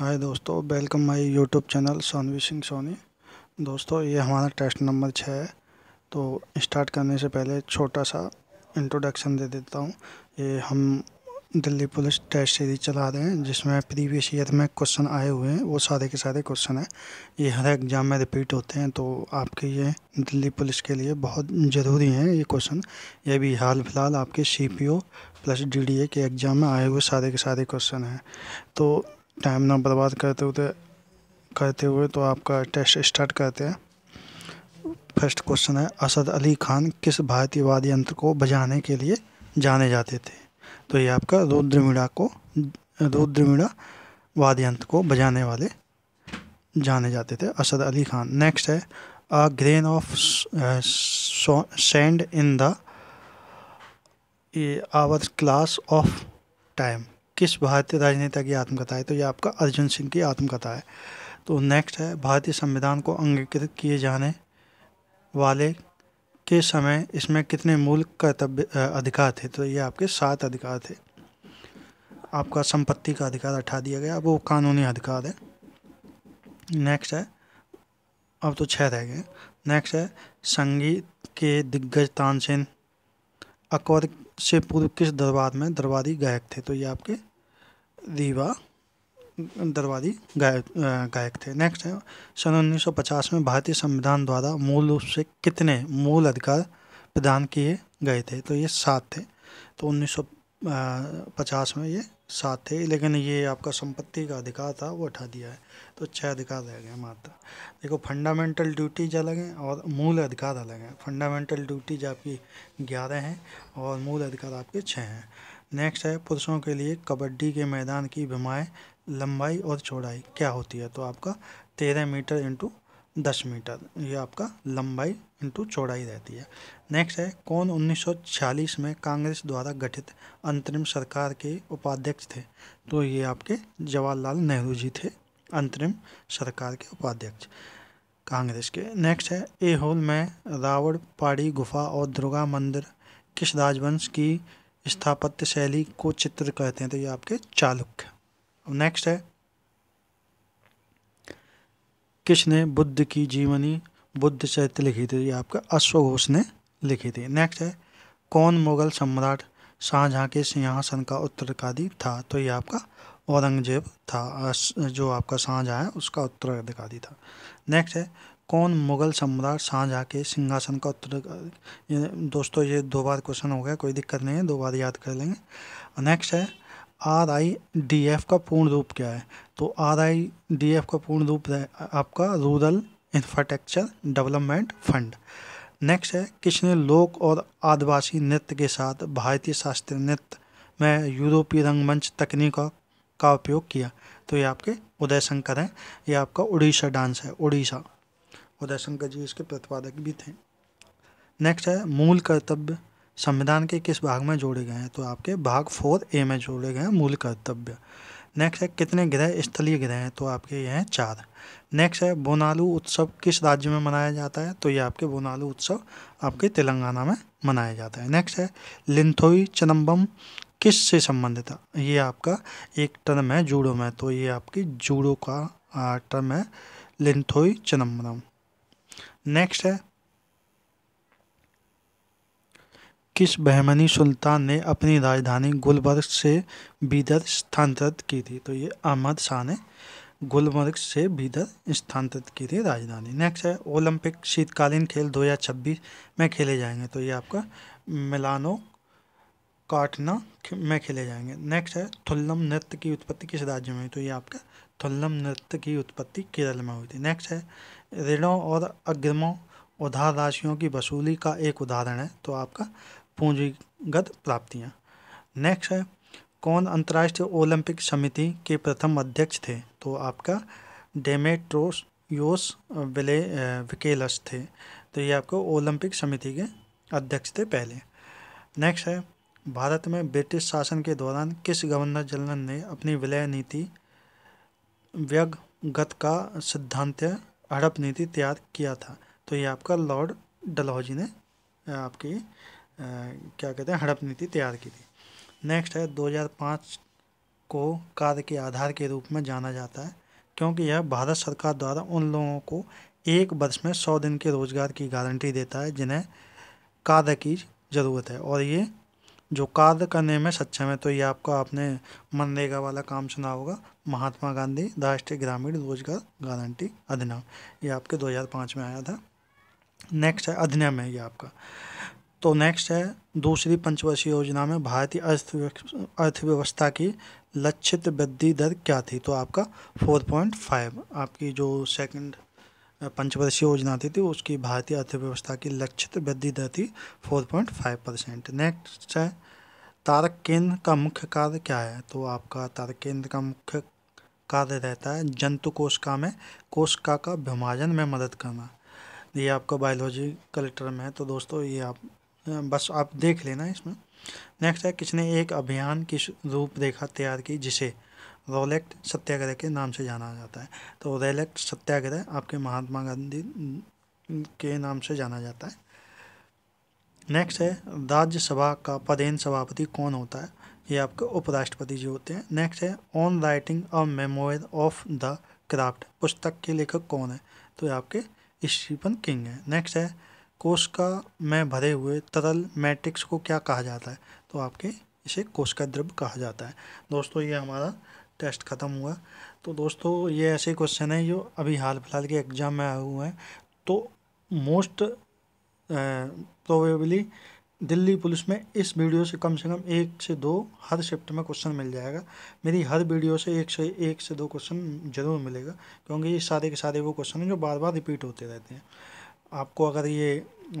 हाय दोस्तों welcome my YouTube channel Sonvi Singh Soni दोस्तों ये हमारा टेस्ट नंबर छः है तो स्टार्ट करने से पहले छोटा सा इंट्रोडक्शन दे देता हूँ ये हम दिल्ली पुलिस टेस्ट सीरीज चला रहे हैं जिसमें प्रीवियस ईयर में क्वेश्चन आए हुए हैं वो सारे के सारे क्वेश्चन हैं ये हर एग्ज़ाम में रिपीट होते हैं तो आपके ये दिल्ली पुलिस के लिए बहुत ज़रूरी हैं ये क्वेश्चन ये भी हाल फिलहाल आपके सी प्लस डी के एग्ज़ाम में आए हुए सारे के सारे क्वेश्चन हैं तो टाइम ना बर्बाद करते हुए करते हुए तो आपका टेस्ट स्टार्ट करते हैं फर्स्ट क्वेश्चन है असद अली खान किस भारतीय वाद्य यंत्र को बजाने के लिए जाने जाते थे तो ये आपका रुद्रमीणा को रुद्रमीणा वाद्य यंत्र को बजाने वाले जाने जाते थे असद अली खान नेक्स्ट है a grain of sand in the hourglass of time किस भारतीय राजनेता की आत्मकथा है तो ये आपका अर्जुन सिंह की आत्मकथा है तो नेक्स्ट है भारतीय संविधान को अंगीकृत किए जाने वाले के समय इसमें कितने मूल कर्तव्य अधिकार थे तो ये आपके सात अधिकार थे आपका संपत्ति का अधिकार हटा दिया गया वो कानूनी अधिकार है नेक्स्ट है अब तो छः रह गए नेक्स्ट है संगीत के दिग्गज तानसेन अकबर से पूर्व किस दरबार में दरबारी गायक थे तो ये आपके दीवा दरवादी गायक गायक थे नेक्स्ट है सन 1950 में भारतीय संविधान द्वारा मूल रूप से कितने मूल अधिकार प्रदान किए गए थे तो ये सात थे तो 1950 में ये सात थे लेकिन ये आपका संपत्ति का अधिकार था वो उठा दिया है तो छः अधिकार रह गए मात्र देखो फंडामेंटल ड्यूटीज अलग हैं और मूल अधिकार अलग हैं फंडामेंटल ड्यूटीज आपकी ग्यारह हैं और मूल अधिकार आपके छः हैं नेक्स्ट है पुरुषों के लिए कबड्डी के मैदान की भुमाएँ लंबाई और चौड़ाई क्या होती है तो आपका तेरह मीटर इंटू दस मीटर ये आपका लंबाई इंटू चौड़ाई रहती है नेक्स्ट है कौन 1946 में कांग्रेस द्वारा गठित अंतरिम सरकार के उपाध्यक्ष थे तो ये आपके जवाहरलाल नेहरू जी थे अंतरिम सरकार के उपाध्यक्ष कांग्रेस के नेक्स्ट है एहोल में रावण पाड़ी गुफा और दुर्गा मंदिर किस राजवंश की स्थापत्य शैली को चित्र कहते हैं तो ये आपके चालुक्य अब नेक्स्ट है किसने बुद्ध की जीवनी बुद्ध चरित्र लिखी थी ये आपका अश्वघोष ने लिखी थी नेक्स्ट है कौन मुगल सम्राट शाहजहाँ के सिंहासन का उत्तराधिकारी था तो ये आपका औरंगजेब था जो आपका शाहजहाँ है उसका उत्तराधिकारी था नेक्स्ट है कौन मुगल सम्राट शाहजहाँ के सिंहासन का उत्तर दोस्तों ये दो बार क्वेश्चन हो गया कोई दिक्कत नहीं है दो बार याद कर लेंगे नेक्स्ट है आर आई डी एफ का पूर्ण रूप क्या है तो आर आई डी एफ का पूर्ण रूप है आपका rural infrastructure development fund next है किसने लोक और आदिवासी नृत्य के साथ भारतीय शास्त्रीय नृत्य में यूरोपीय रंगमंच तकनीक का उपयोग किया तो ये आपके उदय शंकर हैं ये आपका उड़ीसा डांस है उड़ीसा उदयशंकर जी इसके प्रतिपादक भी थे नेक्स्ट है मूल कर्तव्य संविधान के किस भाग में जोड़े गए हैं तो आपके भाग फोर ए में जोड़े गए हैं मूल कर्तव्य नेक्स्ट है कितने ग्रह स्थलीय ग्रह हैं तो आपके ये हैं चार नेक्स्ट है बोनालू उत्सव किस राज्य में मनाया जाता है तो ये आपके बोनालू उत्सव आपके तेलंगाना में मनाया जाता है नेक्स्ट है लिंथोई चनम्बम किस से संबंधित है ये आपका एक टर्म है जूडो में तो ये आपकी जूडो का टर्म है लिंथोई चनम्बम नेक्स्ट है किस बहमनी सुल्तान ने अपनी राजधानी गुलबर्ग से बीदर स्थानांतरित की थी तो ये अहमद शाह ने गुलमर्ग से बीदर स्थानांतरित की थी राजधानी नेक्स्ट है ओलंपिक शीतकालीन खेल 2026 में खेले जाएंगे तो ये आपका मिलानो काटना में खेले जाएंगे नेक्स्ट है थुल्लम नृत्य की उत्पत्ति किस राज्य में तो ये आपका थुल्लम नृत्य की उत्पत्ति केरल में हुई थी नेक्स्ट है ऋणों और अग्रिमों उधार राशियों की वसूली का एक उदाहरण है तो आपका पूंजीगत प्राप्तियाँ नेक्स्ट है कौन अंतर्राष्ट्रीय ओलंपिक समिति के प्रथम अध्यक्ष थे तो आपका डेमेट्रोस योस विले विकेलस थे तो ये आपको ओलंपिक समिति के अध्यक्ष थे पहले नेक्स्ट है भारत में ब्रिटिश शासन के दौरान किस गवर्नर जनरल ने अपनी विलय नीति व्यगत का सिद्धांत हड़प नीति तैयार किया था तो ये आपका लॉर्ड डलहौजी ने आपकी क्या कहते हैं हड़प नीति तैयार की थी नेक्स्ट है 2005 को कार्य के आधार के रूप में जाना जाता है क्योंकि यह भारत सरकार द्वारा उन लोगों को एक वर्ष में सौ दिन के रोज़गार की गारंटी देता है जिन्हें कार्य की ज़रूरत है और ये जो कार्य करने में सक्षम है तो ये आपका आपने मनरेगा वाला काम सुना होगा महात्मा गांधी राष्ट्रीय ग्रामीण रोजगार गारंटी अधिनियम ये आपके 2005 में आया था नेक्स्ट है अधिनियम है ये आपका तो नेक्स्ट है दूसरी पंचवर्षीय योजना में भारतीय अर्थव्यवस्था की लक्षित वृद्धि दर क्या थी तो आपका फोर आपकी जो सेकेंड पंचवर्षीय योजना थी थी उसकी भारतीय अर्थव्यवस्था की लक्षित वृद्धि दर थी four point five percent next है तारक केंद्र का मुख्य कार्य क्या है तो आपका तारक केंद्र का मुख्य कार्य रहता है जंतु कोशिका में कोशिका का विभाजन में मदद करना ये आपका बायोलॉजी कलेक्टर में है तो दोस्तों ये आप बस आप देख लेना इसमें नेक्स्ट है किसने एक अभियान की रूपरेखा तैयार की जिसे रोलेक्ट सत्याग्रह के नाम से जाना जाता है तो रोलेक्ट सत्याग्रह आपके महात्मा गांधी के नाम से जाना जाता है नेक्स्ट है राज्यसभा का पदेन सभापति कौन होता है ये आपके उपराष्ट्रपति जी होते हैं नेक्स्ट है on writing a memoir of the craft पुस्तक के लेखक कौन है तो ये आपके स्टीफन किंग है नेक्स्ट है कोशिका में भरे हुए तरल मैट्रिक्स को क्या कहा जाता है तो आपके इसे कोशिका द्रव्य कहा जाता है दोस्तों ये हमारा टेस्ट ख़त्म हुआ तो दोस्तों ये ऐसे क्वेश्चन हैं जो अभी हाल फिलहाल के एग्ज़ाम में आए हुए हैं तो मोस्ट प्रोबेबली दिल्ली पुलिस में इस वीडियो से कम से कम एक से दो हर शिफ्ट में क्वेश्चन मिल जाएगा मेरी हर वीडियो से एक से एक से दो क्वेश्चन ज़रूर मिलेगा क्योंकि ये सारे के सारे वो क्वेश्चन हैं जो बार बार रिपीट होते रहते हैं आपको अगर ये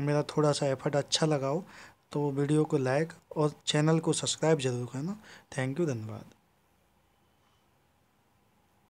मेरा थोड़ा सा एफर्ट अच्छा लगाओ तो वीडियो को लाइक और चैनल को सब्सक्राइब जरूर करना थैंक यू धन्यवाद